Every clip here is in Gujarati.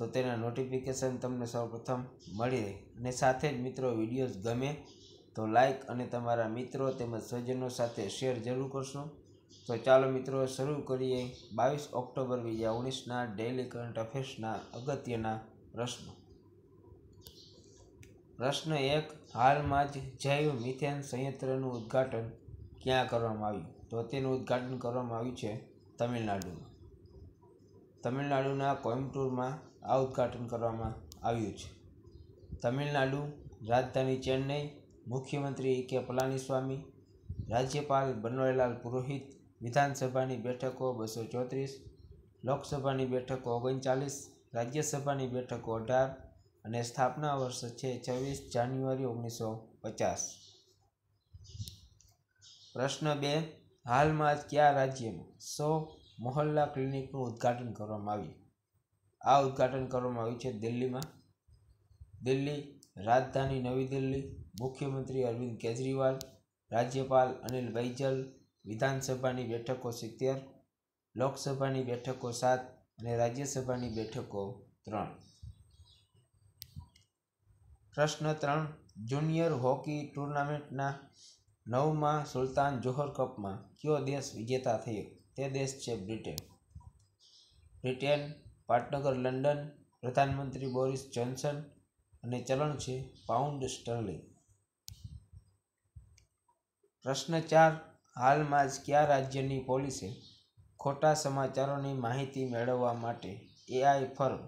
તો તેના નોટિફિકેશન તમને સૌપ્રથમ મળી રહે અને સાથે જ મિત્રો વિડીયોઝ ગમે તો લાઇક અને તમારા મિત્રો તેમજ સ્વજનો સાથે શેર જરૂર કરશો તો ચાલો મિત્રો શરૂ કરીએ બાવીસ ઓક્ટોબર બીજા ઓગણીસના ડેઇલી કરંટ અફેર્સના અગત્યના પ્રશ્નો પ્રશ્ન એક હાલમાં જ જૈવ મિથેન સંયંત્રનું ઉદઘાટન ક્યાં કરવામાં આવ્યું તો તેનું ઉદ્ઘાટન કરવામાં આવ્યું છે તમિલનાડુમાં તમિલનાડુના કોઇમ્બટૂરમાં આ ઉદ્ઘાટન કરવામાં આવ્યું છે તમિલનાડુ રાજધાની ચેન્નઈ મુખ્યમંત્રી કે પલાનીસ્વામી રાજ્યપાલ બનવારીલાલ પુરોહિત વિધાનસભાની બેઠકો બસો ચોત્રીસ લોકસભાની બેઠકો ઓગણચાલીસ રાજ્યસભાની બેઠકો અઢાર અને સ્થાપના વર્ષ છે છવ્વીસ જાન્યુઆરી ઓગણીસો પચાસ પ્રશ્ન બે હાલમાં જ કયા રાજ્યમાં સો મોહલ્લા ક્લિનિકનું ઉદ્ઘાટન કરવામાં આવ્યું આ ઉદ્ઘાટન કરવામાં આવ્યું છે દિલ્હીમાં દિલ્હી રાજધાની નવી દિલ્હી મુખ્યમંત્રી અરવિંદ કેજરીવાલ રાજ્યપાલ અનિલ બૈજલ વિધાનસભાની બેઠકો સિત્તેર લોકસભાની બેઠકો સાત અને રાજ્યસભાની બેઠકો ત્રણ પ્રશ્ન ત્રણ જુનિયર હોકી ટુર્નામેન્ટના નવમાં સુલતાન જોહર કપમાં કયો દેશ વિજેતા થયો તે દેશ છે બ્રિટન બ્રિટન પાટનગર લંડન પ્રધાનમંત્રી બોરિસ જોન્સન અને ચલણ છે પાઉન્ડ સ્ટર્લિંગ પ્રશ્ન ચાર હાલમાં જ કયા રાજ્યની પોલીસે ખોટા સમાચારોની માહિતી મેળવવા માટે એઆઈ ફર્મ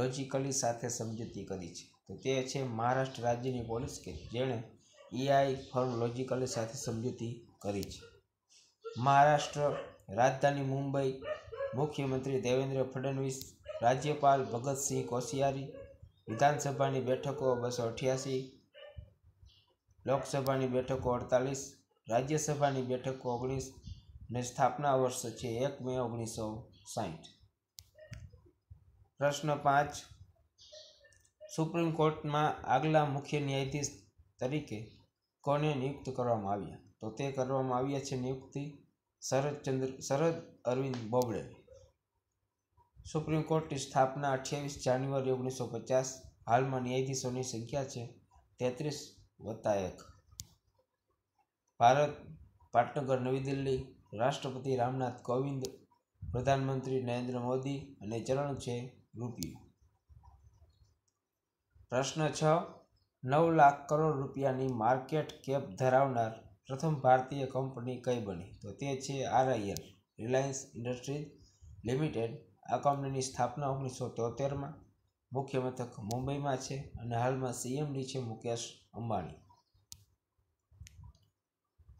લોજિકલી સાથે સમજૂતી કરી છે તો તે છે મહારાષ્ટ્ર રાજ્યની પોલીસ કે જેણે એઆઈ ફર્મ લોજિકલી સાથે સમજૂતી કરી છે મહારાષ્ટ્ર રાજધાની મુંબઈ મુખ્યમંત્રી દેવેન્દ્ર ફડણવીસ રાજ્યપાલ ભગતસિંહ કોશિયારી વિધાનસભાની બેઠકો બસો અઠ્યાસી લોકસભાની બેઠકો અડતાલીસ રાજ્યસભાની બેઠકો ઓગણીસ અને સ્થાપના વર્ષ છે એક મે ઓગણીસો સાહીઠ પ્રશ્ન પાંચ સુપ્રીમ કોર્ટમાં આગલા મુખ્ય ન્યાયાધીશ તરીકે કોને નિયુક્ત કરવામાં આવ્યા તો તે કરવામાં આવ્યા છે નિયુક્તિ શરદચંદ્ર શરદ અરવિંદ બોબડે સુપ્રીમ કોર્ટની સ્થાપના અઠ્યાવીસ જાન્યુઆરી ઓગણીસો પચાસ હાલમાં ન્યાયાધીશોની સંખ્યા છે તેત્રીસ વત્તા એક ભારત પાટનગર નવી દિલ્હી રાષ્ટ્રપતિ રામનાથ કોવિંદ પ્રધાનમંત્રી નરેન્દ્ર મોદી અને ચરણ છે રૂપિયું પ્રશ્ન છ નવ લાખ કરોડ રૂપિયાની માર્કેટ કેપ ધરાવનાર પ્રથમ ભારતીય કંપની કઈ બની તો તે છે આરઆઈએલ રિલાયન્સ ઇન્ડસ્ટ્રીઝ લિમિટેડ આ કંપનીની સ્થાપના ઓગણીસો તોતેરમાં મુખ્ય મથક મુંબઈમાં છે અને હાલમાં સીએમડી છે મુકેશ અંબાણી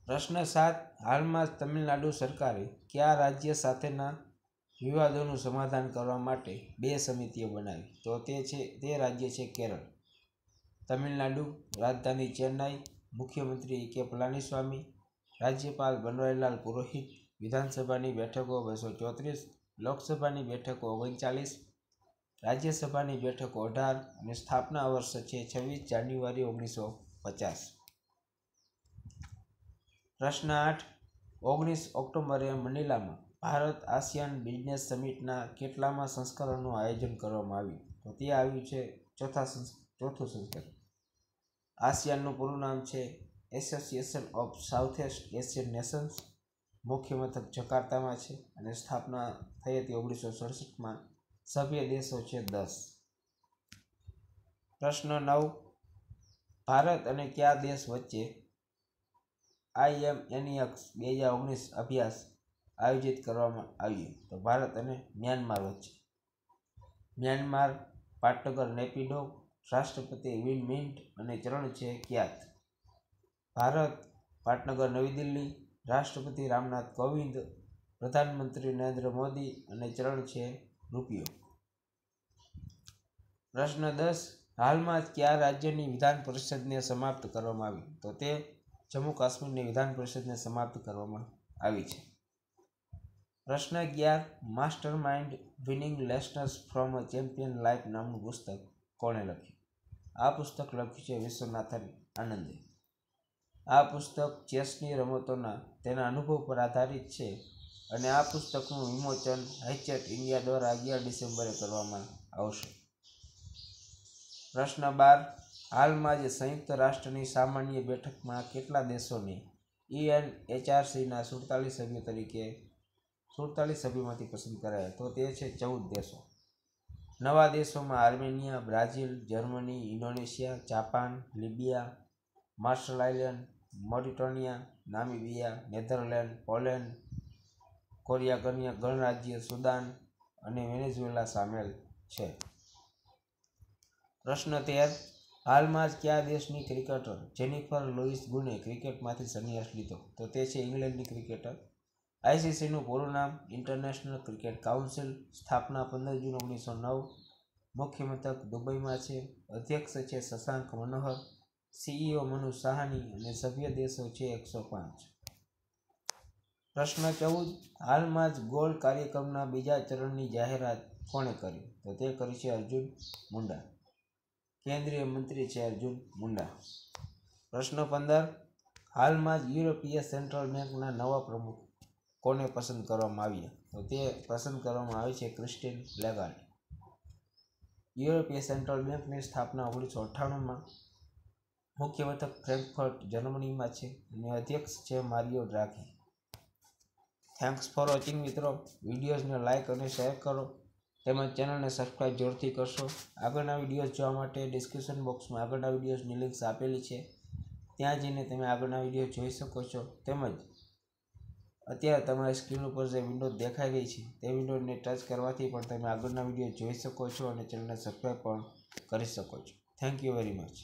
પ્રશ્ન સાત હાલમાં તમિલનાડુ સરકારે કયા રાજ્ય સાથેના વિવાદોનું સમાધાન કરવા માટે બે સમિતિઓ બનાવી તો તે છે તે રાજ્ય છે કેરળ તમિલનાડુ રાજધાની ચેન્નાઈ મુખ્યમંત્રી કે પલાનીસ્વામી રાજ્યપાલ બનવારીલાલ પુરોહિત વિધાનસભાની બેઠકો બસો ચોત્રીસ લોકસભાની બેઠકો ઓગણચાલીસ રાજ્યસભાની બેઠકો અઢાર અને સ્થાપના વર્ષ છે છવ્વીસ જાન્યુઆરી ઓગણીસો પચાસ પ્રશ્ન આઠ ઓગણીસ ઓક્ટોબરે મનીલામાં ભારત આસિયાન બિઝનેસ સમિટના કેટલામાં સંસ્કરણનું આયોજન કરવામાં આવ્યું તો તે આવ્યું છે ચોથા ચોથું સંસ્કરણ આસિયાનનું પૂરું નામ છે association of south east Asian nations મુખ્ય મથક જકાર્તામાં છે અને સ્થાપના થઈ હતી ઓગણીસો સડસઠમાં સભ્ય દેશો છે દસ પ્રશ્ન નવ ભારત અને કયા દેશ વચ્ચે આઈએમએનએક્સ બે હજાર ઓગણીસ અભ્યાસ આયોજિત કરવામાં આવ્યું તો ભારત અને મ્યાનમાર વચ્ચે મ્યાનમાર પાટનગર નેપિડો રાષ્ટ્રપતિ વિન મિન્ટ અને ચરણ છે ક્યાત ભારત પાટનગર નવી દિલ્હી રાષ્ટ્રપતિ રામનાથ કોવિંદ પ્રધાનમંત્રી નરેન્દ્ર મોદી અને ચરણ છે રૂપિયો પ્રશ્ન દસ હાલમાં જ કયા રાજ્યની વિધાન પરિષદને સમાપ્ત કરવામાં આવી તો તે જમ્મુ કાશ્મીરની વિધાન પરિષદને સમાપ્ત કરવામાં આવી છે પ્રશ્ન અગિયાર mastermind winning lessons from a champion life નામનું પુસ્તક કોણે લખ્યું આ પુસ્તક લખ્યું છે વિશ્વનાથન આનંદે આ પુસ્તક ચેસની રમતોના તેના અનુભવ પર આધારિત છે અને આ પુસ્તકનું વિમોચન હાઈચેટ ઇન્ડિયા દ્વારા અગિયાર ડિસેમ્બરે કરવામાં આવશે પ્રશ્ન બાર હાલમાં જે સંયુક્ત રાષ્ટ્રની સામાન્ય બેઠકમાં કેટલા દેશોને ઈએન એચઆરસીના સુડતાલીસ સભ્યો તરીકે સુડતાલીસ સભ્યોમાંથી પસંદ કરાય તો તે છે ચૌદ દેશો નવા દેશોમાં Armenia Brazil Germany Indonesia Japan Libya Marshall Island Mauritania Namibia Netherland Poland Korea ગણરાજ્ય સુદાન અને વેનેઝુએલા સામેલ છે પ્રશ્ન તેર હાલમાં જ કયા દેશની ક્રિકેટર જેનિફર લોઇસ ગુને ક્રિકેટમાંથી સન્યાસ લીધો તો તે છે ઇંગ્લેન્ડની ક્રિકેટર આઈસીસીનું પૂરું નામ ઇન્ટરનેશનલ ક્રિકેટ કાઉન્સિલ સ્થાપના પંદર જૂન ઓગણીસો નવ મુખ્ય મથક દુબઈમાં છે અધ્યક્ષ છે શશાંક મનોહર સીઈઓ મનુ સાહાની અને સભ્ય દેશો છે એકસો પાંચ પ્રશ્ન ચૌદ હાલમાં જ ગોલ કાર્યક્રમના બીજા ચરણની જાહેરાત કોણે કરી તો તે કરી છે અર્જુન મુંડા કેન્દ્રીય મંત્રી છે અર્જુન મુંડા પ્રશ્ન પંદર હાલમાં જ યુરોપીય સેન્ટ્રલ બેંકના નવા પ્રમુખ કોને પસંદ કરવામાં આવ્યા તો તે પસંદ કરવામાં આવે છે ક્રિસ્ટીન લેગાર્ડ યુરોપીય સેન્ટ્રલ બેંકની સ્થાપના ઓગણીસો અઠ્ઠાણુંમાં મુખ્ય મથક ફ્રેન્કફર્ટ જર્મનીમાં છે અને અધ્યક્ષ છે Mario Draghi thanks for watching મિત્રો વિડીયોઝને લાઇક અને શેર કરો તેમજ ચેનલને સબસ્ક્રાઇબ જોરથી કરશો આગળના વિડીયોઝ જોવા માટે ડિસ્ક્રિપ્શન બોક્સમાં આગળના વિડીયોઝની લિંક્સ આપેલી છે ત્યાં જઈને તમે આગળના વિડીયો જોઈ શકો છો તેમજ અત્યારે તમારી સ્ક્રીન ઉપર જે વિન્ડો દેખાઈ ગઈ છે તે વિન્ડોને ટચ કરવાથી પણ તમે આગળના વિડીયો જોઈ શકો છો અને ચેનલને સબસ્ક્રાઈબ પણ કરી શકો છો થેન્ક યુ વેરી મચ